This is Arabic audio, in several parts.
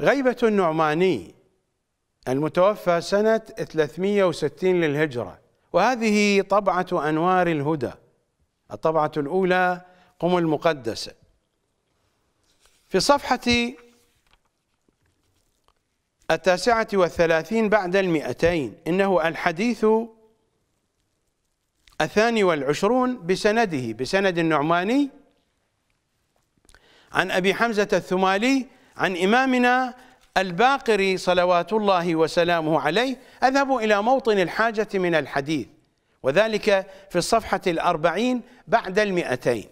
غيبة النعماني المتوفى سنة 360 للهجرة وهذه طبعة أنوار الهدى الطبعة الأولى قم المقدسة في صفحة التاسعة والثلاثين بعد المئتين إنه الحديث الثاني والعشرون بسنده بسند النعماني عن أبي حمزة الثمالي عن إمامنا الباقري صلوات الله وسلامه عليه أذهب إلى موطن الحاجة من الحديث وذلك في الصفحة الأربعين بعد المئتين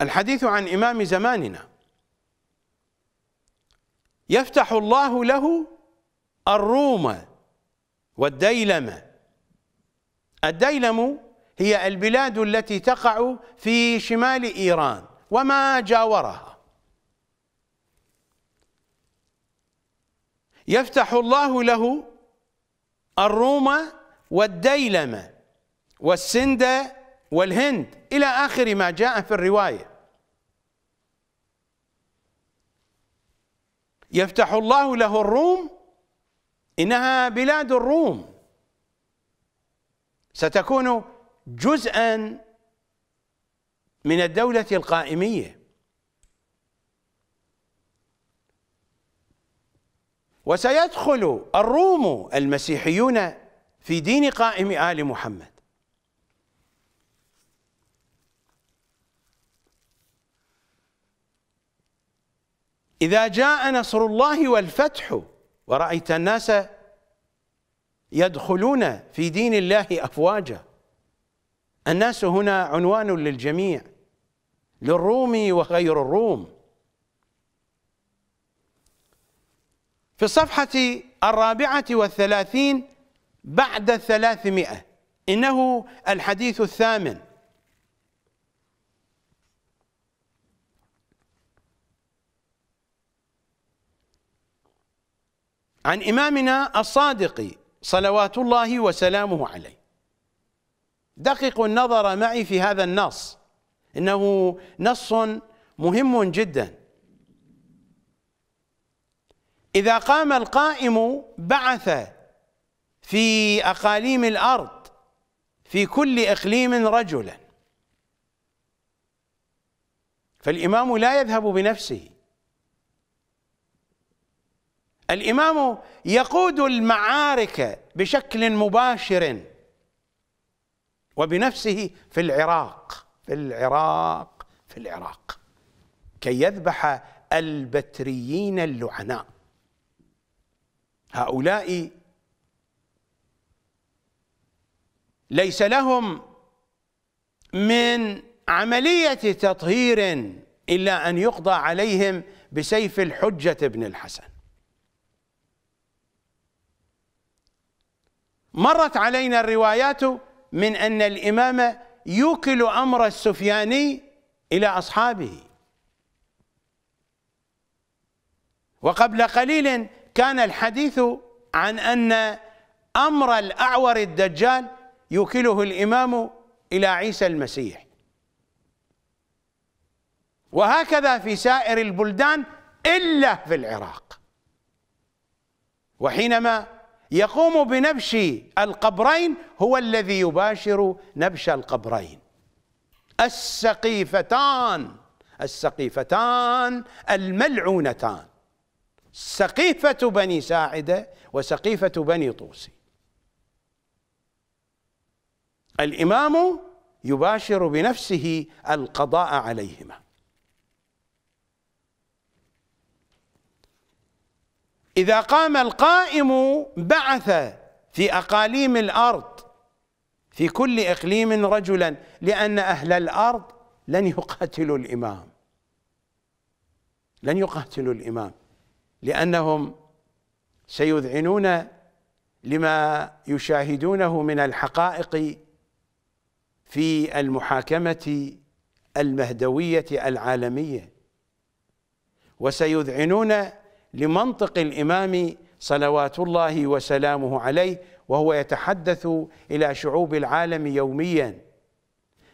الحديث عن إمام زماننا يفتح الله له الروم والديلم الديلم هي البلاد التي تقع في شمال إيران وما جاورها يفتح الله له الروم والديلمة والسند والهند إلى آخر ما جاء في الرواية يفتح الله له الروم إنها بلاد الروم ستكون جزءا من الدولة القائمية وسيدخل الروم المسيحيون في دين قائم آل محمد إذا جاء نصر الله والفتح ورأيت الناس يدخلون في دين الله أفواجا الناس هنا عنوان للجميع للروم وغير الروم في الصفحة الرابعة والثلاثين بعد الثلاثمائة إنه الحديث الثامن عن إمامنا الصادق صلوات الله وسلامه عليه دققوا النظر معي في هذا النص انه نص مهم جدا اذا قام القائم بعث في اقاليم الارض في كل اقليم رجلا فالامام لا يذهب بنفسه الامام يقود المعارك بشكل مباشر وبنفسه في العراق في العراق في العراق كي يذبح البتريين اللعناء هؤلاء ليس لهم من عملية تطهير إلا أن يقضى عليهم بسيف الحجة بن الحسن مرت علينا الروايات من أن الإمام يوكل أمر السفياني إلى أصحابه وقبل قليل كان الحديث عن أن أمر الأعور الدجال يوكله الإمام إلى عيسى المسيح وهكذا في سائر البلدان إلا في العراق وحينما يقوم بنبش القبرين هو الذي يباشر نبش القبرين السقيفتان السقيفتان الملعونتان سقيفة بني ساعدة وسقيفة بني طوسي الإمام يباشر بنفسه القضاء عليهما إذا قام القائم بعث في أقاليم الأرض في كل إقليم رجلا لأن أهل الأرض لن يقاتلوا الإمام لن يقاتلوا الإمام لأنهم سيذعنون لما يشاهدونه من الحقائق في المحاكمة المهدوية العالمية وسيذعنون لمنطق الإمام صلوات الله وسلامه عليه وهو يتحدث إلى شعوب العالم يوميا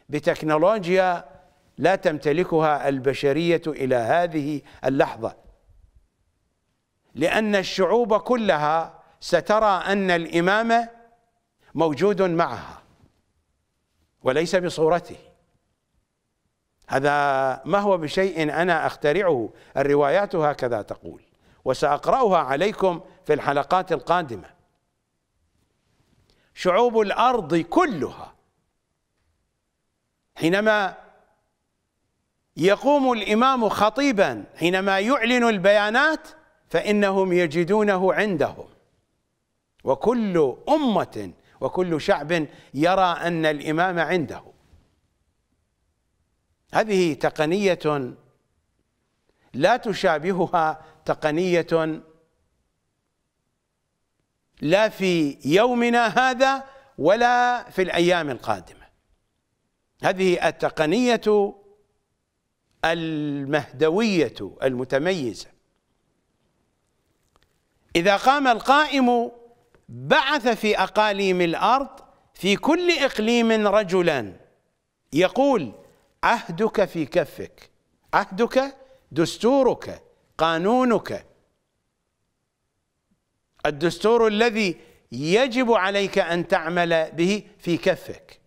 بتكنولوجيا لا تمتلكها البشرية إلى هذه اللحظة لأن الشعوب كلها سترى أن الإمام موجود معها وليس بصورته هذا ما هو بشيء أنا أخترعه الروايات هكذا تقول وسأقرأها عليكم في الحلقات القادمة شعوب الأرض كلها حينما يقوم الإمام خطيبا حينما يعلن البيانات فإنهم يجدونه عندهم وكل أمة وكل شعب يرى أن الإمام عنده هذه تقنية لا تشابهها تقنية لا في يومنا هذا ولا في الأيام القادمة هذه التقنية المهدوية المتميزة إذا قام القائم بعث في أقاليم الأرض في كل إقليم رجلا يقول عهدك في كفك عهدك دستورك قانونك الدستور الذي يجب عليك ان تعمل به في كفك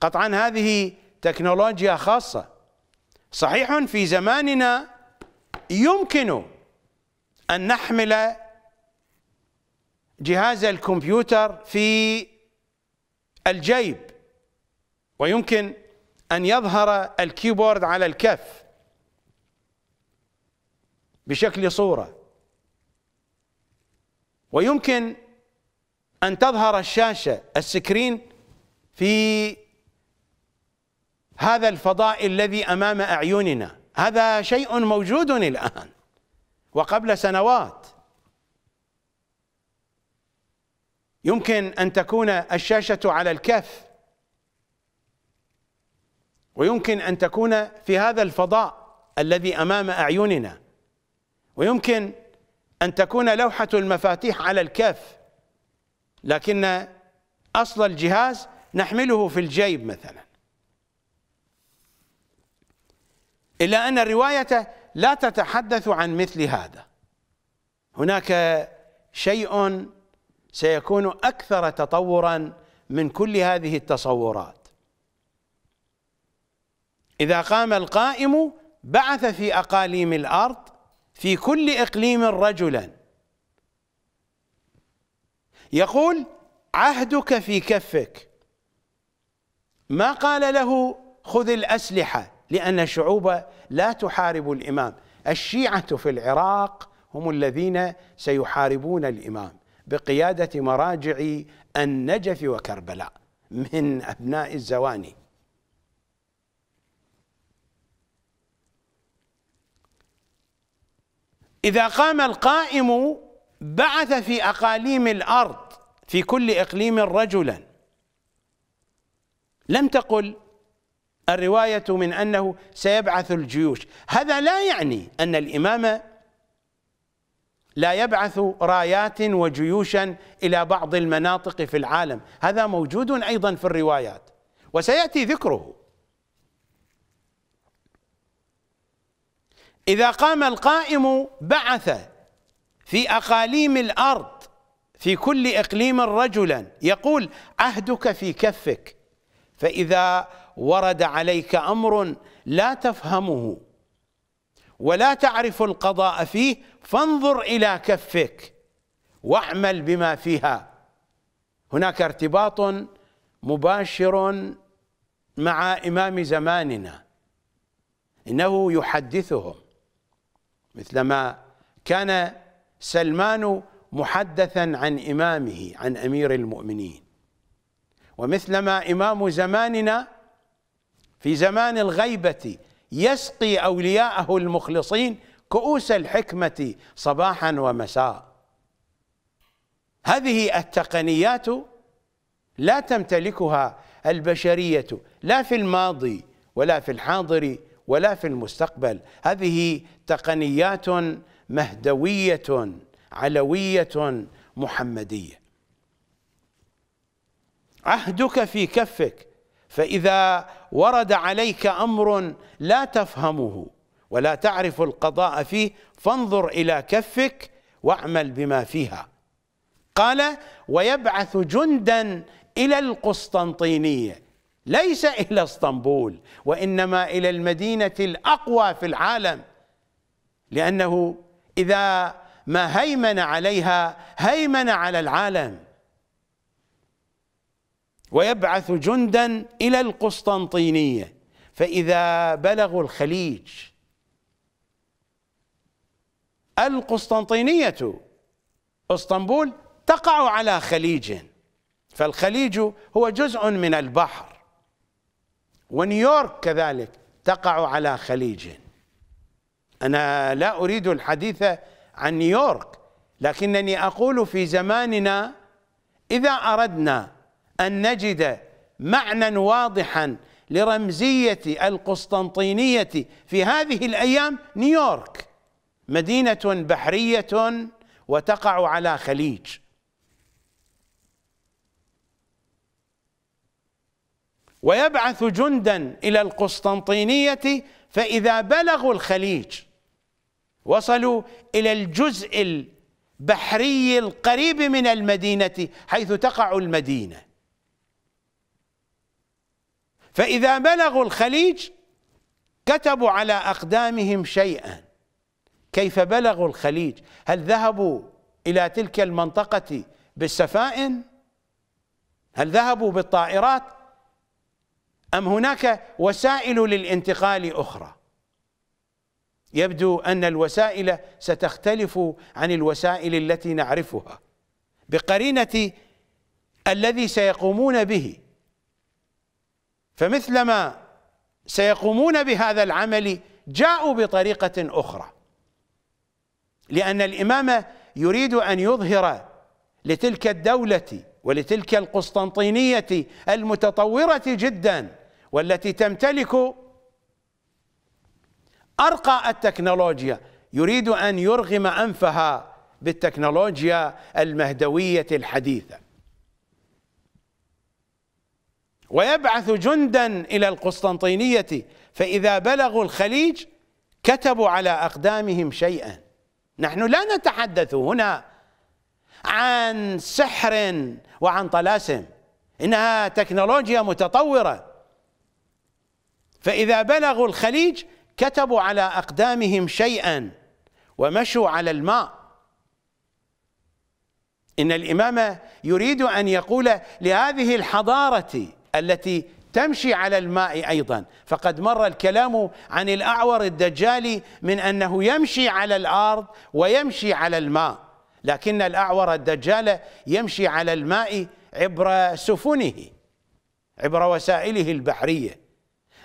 قطعا هذه تكنولوجيا خاصه صحيح في زماننا يمكن ان نحمل جهاز الكمبيوتر في الجيب ويمكن ان يظهر الكيبورد على الكف بشكل صوره ويمكن ان تظهر الشاشه السكرين في هذا الفضاء الذي امام اعيننا هذا شيء موجود الان وقبل سنوات يمكن ان تكون الشاشه على الكف ويمكن ان تكون في هذا الفضاء الذي امام اعيننا ويمكن أن تكون لوحة المفاتيح على الكف لكن أصل الجهاز نحمله في الجيب مثلا إلا أن الرواية لا تتحدث عن مثل هذا هناك شيء سيكون أكثر تطورا من كل هذه التصورات إذا قام القائم بعث في أقاليم الأرض في كل إقليم رجلا يقول عهدك في كفك ما قال له خذ الأسلحة لأن الشعوب لا تحارب الإمام الشيعة في العراق هم الذين سيحاربون الإمام بقيادة مراجع النجف وكربلاء من أبناء الزواني إذا قام القائم بعث في أقاليم الأرض في كل إقليم رجلا لم تقل الرواية من أنه سيبعث الجيوش هذا لا يعني أن الإمام لا يبعث رايات وجيوشا إلى بعض المناطق في العالم هذا موجود أيضا في الروايات وسيأتي ذكره إذا قام القائم بعث في أقاليم الأرض في كل إقليم رجلا يقول عهدك في كفك فإذا ورد عليك أمر لا تفهمه ولا تعرف القضاء فيه فانظر إلى كفك واعمل بما فيها هناك ارتباط مباشر مع إمام زماننا إنه يحدثهم مثلما كان سلمان محدثا عن إمامه عن أمير المؤمنين ومثلما إمام زماننا في زمان الغيبة يسقي أولياءه المخلصين كؤوس الحكمة صباحا ومساء هذه التقنيات لا تمتلكها البشرية لا في الماضي ولا في الحاضر ولا في المستقبل هذه تقنيات مهدويه علويه محمديه عهدك في كفك فاذا ورد عليك امر لا تفهمه ولا تعرف القضاء فيه فانظر الى كفك واعمل بما فيها قال ويبعث جندا الى القسطنطينيه ليس الى اسطنبول وانما الى المدينه الاقوى في العالم لانه اذا ما هيمن عليها هيمن على العالم ويبعث جندا الى القسطنطينيه فاذا بلغوا الخليج القسطنطينيه اسطنبول تقع على خليج فالخليج هو جزء من البحر ونيويورك كذلك تقع على خليج أنا لا أريد الحديث عن نيويورك لكنني أقول في زماننا إذا أردنا أن نجد معنى واضحا لرمزية القسطنطينية في هذه الأيام نيويورك مدينة بحرية وتقع على خليج ويبعث جندا إلى القسطنطينية فإذا بلغوا الخليج وصلوا إلى الجزء البحري القريب من المدينة حيث تقع المدينة فإذا بلغوا الخليج كتبوا على أقدامهم شيئا كيف بلغوا الخليج هل ذهبوا إلى تلك المنطقة بالسفائن هل ذهبوا بالطائرات أم هناك وسائل للانتقال أخرى يبدو أن الوسائل ستختلف عن الوسائل التي نعرفها بقرينة الذي سيقومون به فمثلما سيقومون بهذا العمل جاءوا بطريقة أخرى لأن الإمام يريد أن يظهر لتلك الدولة ولتلك القسطنطينية المتطورة جدا والتي تمتلك ارقى التكنولوجيا يريد ان يرغم انفها بالتكنولوجيا المهدويه الحديثه ويبعث جندا الى القسطنطينيه فاذا بلغوا الخليج كتبوا على اقدامهم شيئا نحن لا نتحدث هنا عن سحر وعن طلاسم انها تكنولوجيا متطوره فإذا بلغوا الخليج كتبوا على أقدامهم شيئا ومشوا على الماء إن الإمام يريد أن يقول لهذه الحضارة التي تمشي على الماء أيضا فقد مر الكلام عن الأعور الدجال من أنه يمشي على الأرض ويمشي على الماء لكن الأعور الدجال يمشي على الماء عبر سفنه عبر وسائله البحرية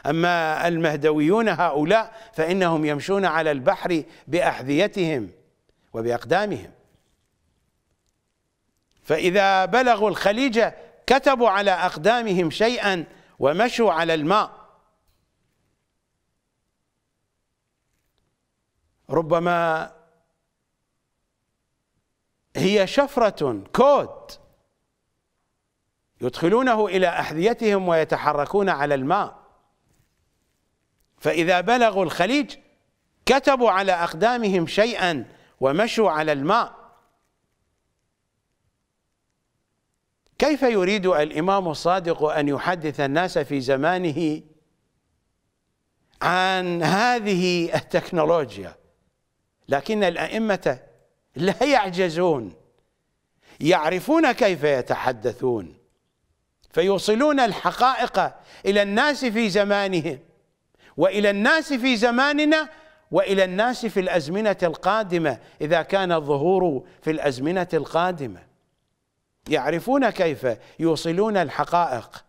أما المهدويون هؤلاء فإنهم يمشون على البحر بأحذيتهم وبأقدامهم فإذا بلغوا الخليج كتبوا على أقدامهم شيئا ومشوا على الماء ربما هي شفرة كود يدخلونه إلى أحذيتهم ويتحركون على الماء فإذا بلغوا الخليج كتبوا على أقدامهم شيئا ومشوا على الماء كيف يريد الإمام الصادق أن يحدث الناس في زمانه عن هذه التكنولوجيا لكن الأئمة لا يعجزون يعرفون كيف يتحدثون فيوصلون الحقائق إلى الناس في زمانهم والى الناس في زماننا والى الناس في الازمنه القادمه اذا كان الظهور في الازمنه القادمه يعرفون كيف يوصلون الحقائق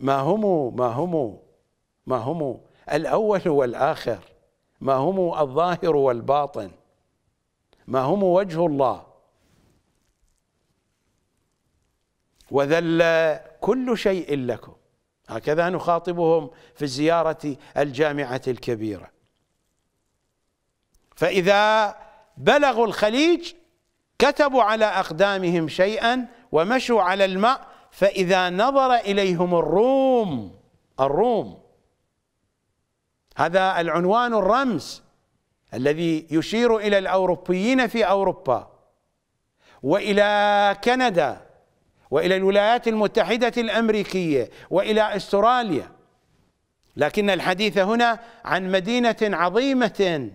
ما هم ما هم ما هم الاول والاخر ما هم الظاهر والباطن ما هم وجه الله وذل كل شيء لكم هكذا نخاطبهم في الزيارة الجامعة الكبيرة فإذا بلغوا الخليج كتبوا على أقدامهم شيئا ومشوا على الماء فإذا نظر إليهم الروم الروم هذا العنوان الرمز الذي يشير إلى الأوروبيين في أوروبا وإلى كندا والى الولايات المتحده الامريكيه والى استراليا لكن الحديث هنا عن مدينه عظيمه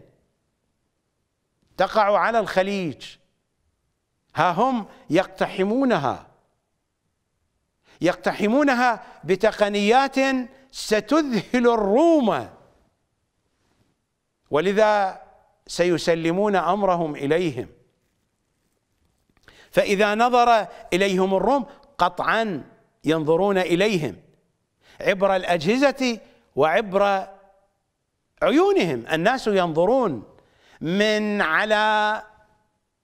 تقع على الخليج ها هم يقتحمونها يقتحمونها بتقنيات ستذهل الروم ولذا سيسلمون امرهم اليهم فإذا نظر إليهم الروم قطعا ينظرون إليهم عبر الأجهزة وعبر عيونهم الناس ينظرون من على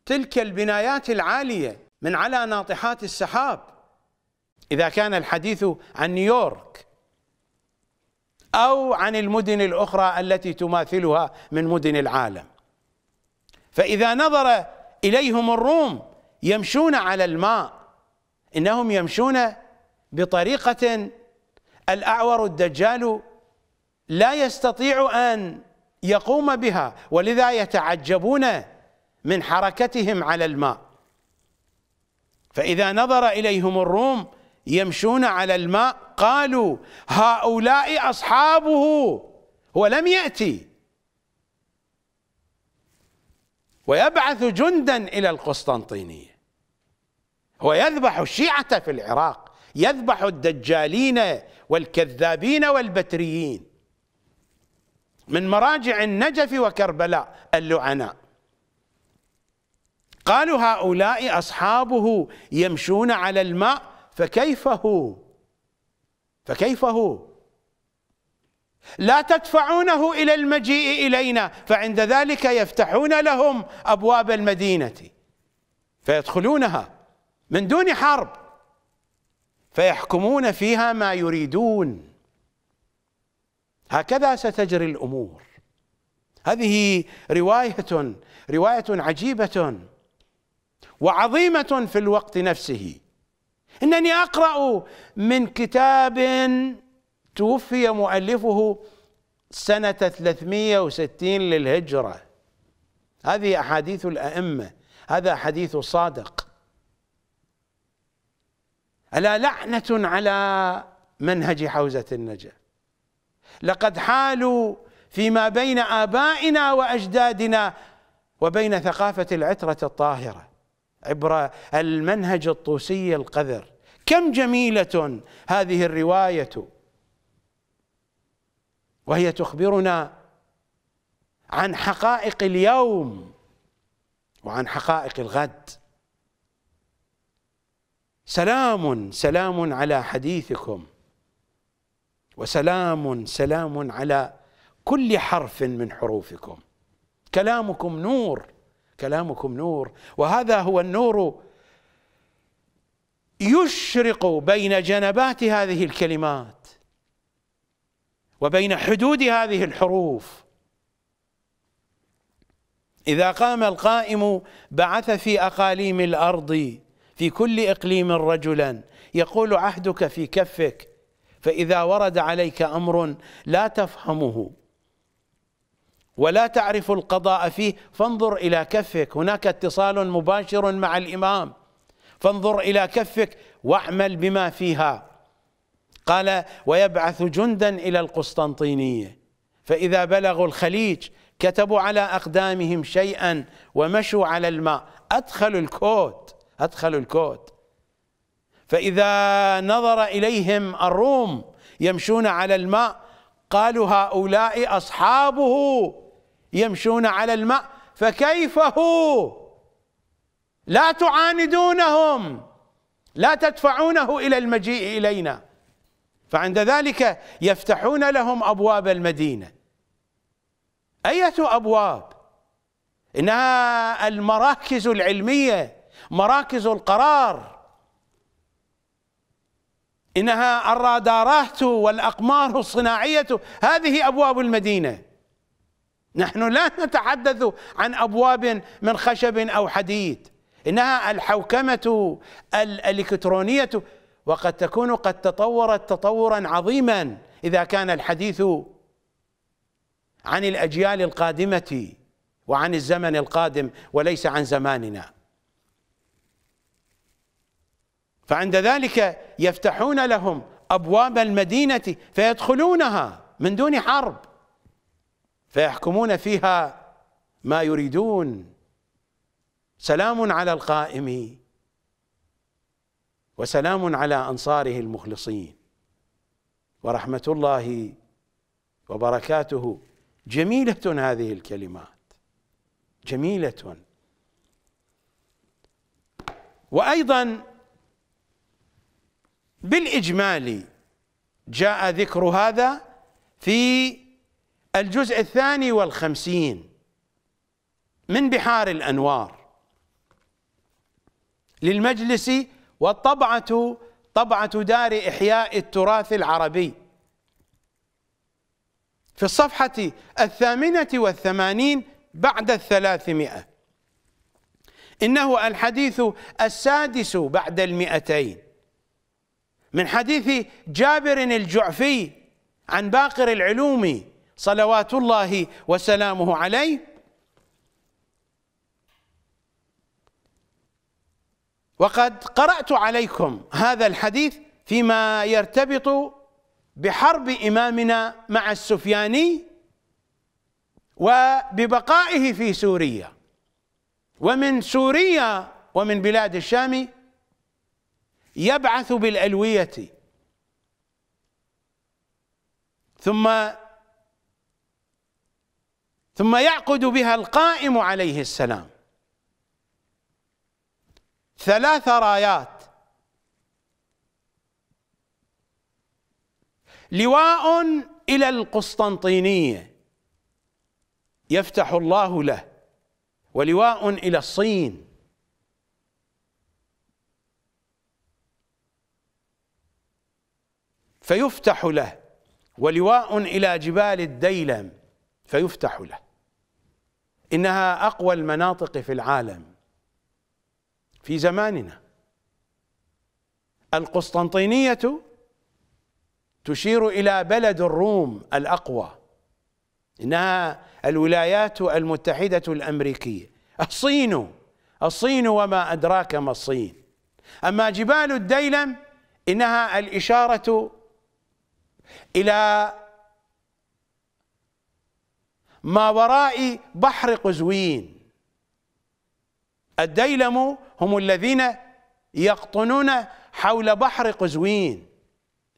تلك البنايات العالية من على ناطحات السحاب إذا كان الحديث عن نيويورك أو عن المدن الأخرى التي تماثلها من مدن العالم فإذا نظر إليهم الروم يمشون على الماء انهم يمشون بطريقه الاعور الدجال لا يستطيع ان يقوم بها ولذا يتعجبون من حركتهم على الماء فاذا نظر اليهم الروم يمشون على الماء قالوا هؤلاء اصحابه هو لم ياتي ويبعث جندا الى القسطنطينيه هو يذبح الشيعة في العراق يذبح الدجالين والكذابين والبتريين من مراجع النجف وكربلاء اللعناء قالوا هؤلاء أصحابه يمشون على الماء فكيف هو فكيف هو لا تدفعونه إلى المجيء إلينا فعند ذلك يفتحون لهم أبواب المدينة فيدخلونها من دون حرب فيحكمون فيها ما يريدون هكذا ستجري الامور هذه روايه روايه عجيبه وعظيمه في الوقت نفسه انني اقرا من كتاب توفي مؤلفه سنه 360 للهجره هذه احاديث الائمه هذا حديث صادق ألا لعنة على منهج حوزة النجا لقد حالوا فيما بين آبائنا وأجدادنا وبين ثقافة العترة الطاهرة عبر المنهج الطوسي القذر كم جميلة هذه الرواية وهي تخبرنا عن حقائق اليوم وعن حقائق الغد سلام سلام على حديثكم وسلام سلام على كل حرف من حروفكم كلامكم نور كلامكم نور وهذا هو النور يشرق بين جنبات هذه الكلمات وبين حدود هذه الحروف إذا قام القائم بعث في أقاليم الأرض في كل إقليم رجلا يقول عهدك في كفك فإذا ورد عليك أمر لا تفهمه ولا تعرف القضاء فيه فانظر إلى كفك هناك اتصال مباشر مع الإمام فانظر إلى كفك واعمل بما فيها قال ويبعث جندا إلى القسطنطينية فإذا بلغوا الخليج كتبوا على أقدامهم شيئا ومشوا على الماء أدخلوا الكود أدخلوا الكود فإذا نظر إليهم الروم يمشون على الماء قالوا هؤلاء أصحابه يمشون على الماء فكيف هو لا تعاندونهم لا تدفعونه إلى المجيء إلينا فعند ذلك يفتحون لهم أبواب المدينة أية أبواب إنها المراكز العلمية مراكز القرار انها الرادارات والاقمار الصناعيه هذه ابواب المدينه نحن لا نتحدث عن ابواب من خشب او حديد انها الحوكمه الالكترونيه وقد تكون قد تطورت تطورا عظيما اذا كان الحديث عن الاجيال القادمه وعن الزمن القادم وليس عن زماننا فعند ذلك يفتحون لهم ابواب المدينه فيدخلونها من دون حرب فيحكمون فيها ما يريدون سلام على القائم وسلام على انصاره المخلصين ورحمه الله وبركاته جميله هذه الكلمات جميله وايضا بالإجمال جاء ذكر هذا في الجزء الثاني والخمسين من بحار الأنوار للمجلس والطبعة طبعة دار إحياء التراث العربي في الصفحة الثامنة والثمانين بعد الثلاثمائة إنه الحديث السادس بعد المئتين من حديث جابر الجعفي عن باقر العلوم صلوات الله وسلامه عليه وقد قرأت عليكم هذا الحديث فيما يرتبط بحرب إمامنا مع السفياني وببقائه في سوريا ومن سوريا ومن بلاد الشام يبعث بالألوية ثم ثم يعقد بها القائم عليه السلام ثلاث رايات لواء إلى القسطنطينية يفتح الله له ولواء إلى الصين فيفتح له ولواء إلى جبال الديلم فيفتح له إنها أقوى المناطق في العالم في زماننا القسطنطينية تشير إلى بلد الروم الأقوى إنها الولايات المتحدة الأمريكية الصين الصين وما أدراك ما الصين أما جبال الديلم إنها الإشارة إلى ما وراء بحر قزوين الديلم هم الذين يقطنون حول بحر قزوين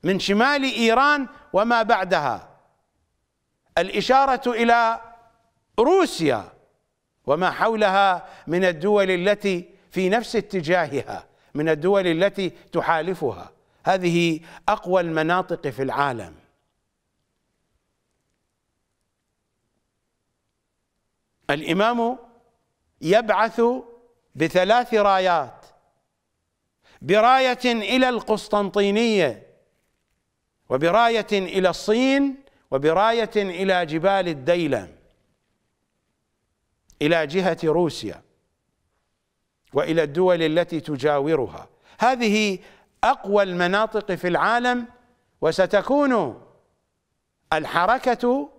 من شمال إيران وما بعدها الإشارة إلى روسيا وما حولها من الدول التي في نفس اتجاهها من الدول التي تحالفها هذه أقوى المناطق في العالم الإمام يبعث بثلاث رايات براية إلى القسطنطينية وبراية إلى الصين وبراية إلى جبال الديلم إلى جهة روسيا وإلى الدول التي تجاورها هذه أقوى المناطق في العالم وستكون الحركة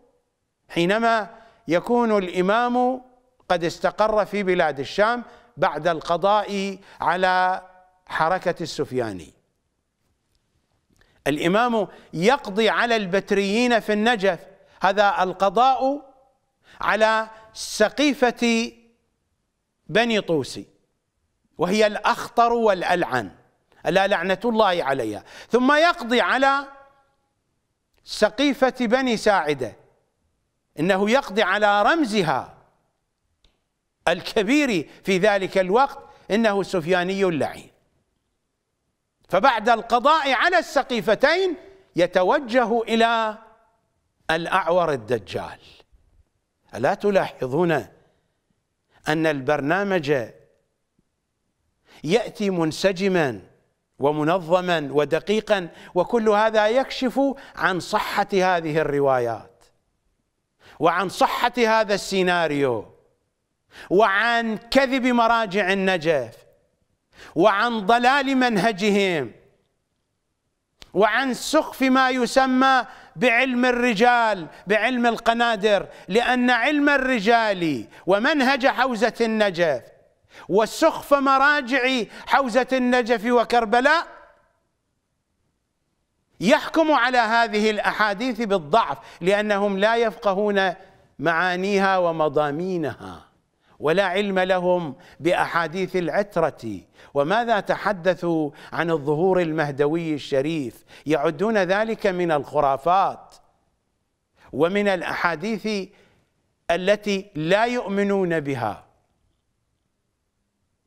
حينما يكون الإمام قد استقر في بلاد الشام بعد القضاء على حركة السفياني الإمام يقضي على البتريين في النجف هذا القضاء على سقيفة بني طوسي وهي الأخطر والألعن ألا لعنة الله عليها ثم يقضي على سقيفة بني ساعدة إنه يقضي على رمزها الكبير في ذلك الوقت إنه سفياني اللعين فبعد القضاء على السقيفتين يتوجه إلى الأعور الدجال ألا تلاحظون أن البرنامج يأتي منسجما ومنظما ودقيقا وكل هذا يكشف عن صحة هذه الروايات وعن صحة هذا السيناريو وعن كذب مراجع النجف وعن ضلال منهجهم وعن سخف ما يسمى بعلم الرجال بعلم القنادر لأن علم الرجال ومنهج حوزة النجف وسخف مراجع حوزة النجف وكربلاء يحكم على هذه الأحاديث بالضعف لأنهم لا يفقهون معانيها ومضامينها ولا علم لهم باحاديث العتره وماذا تحدثوا عن الظهور المهدوي الشريف يعدون ذلك من الخرافات ومن الاحاديث التي لا يؤمنون بها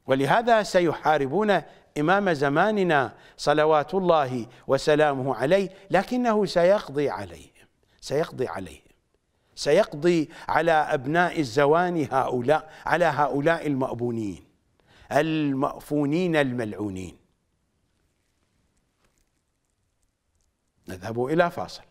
ولهذا سيحاربون إمام زماننا صلوات الله وسلامه عليه لكنه سيقضي عليهم سيقضي عليهم سيقضي على أبناء الزواني هؤلاء على هؤلاء المأبونين المأفونين الملعونين نذهب إلى فاصل